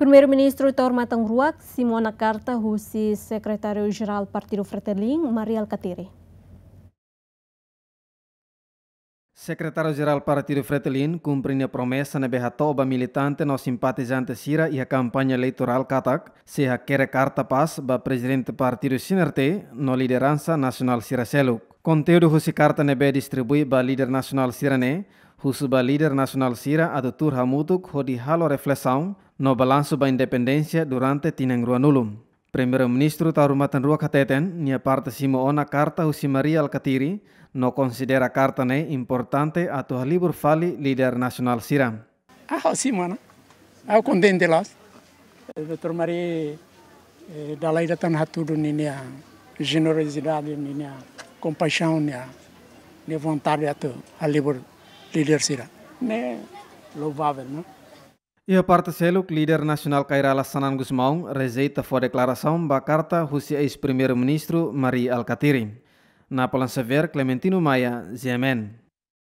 Primeiro-ministro Matang Ruak, Simona Carta, Rússia, secretário-geral Partido Fratelin, Mariel Catire. Secretário-geral Partido Fratelin cumpre a promessa na Berratoba militante no simpatizante Sira e a campanha eleitoral Katak, se a quer carta paz ba presidente Partido Sinerte no liderança nacional Sira Seluk. Conteúdo Rússia Carta nebe distribui ba líder nacional Sirane, Rusu ba líder nacional Sira a doutor Hamutuk, hodi halo reflexão, no balanço ba independência durante tinangrua nulum. Primeiro-ministro Tarumatan Rua Kateten, nia parte simo ona carta husi Maria Alcatiri, no considera carta ne importante a tua libur fali líder nacional Siram. Ah, sim, mano. Eu contente lá. Eh, Dr. Maria Dalai eh, da Tanhaturu, nia generosidade, nia compaixão, nia, nia vontade a tua libur líder Siram. Né, louvável, não? Ia e parte seluk líder nasional Cairala Sanan Gusmão, rejeita a declaração da carta husi ex-primeiro-ministro Marie Alcatiri. Na sever Clementino Maya Ziemen.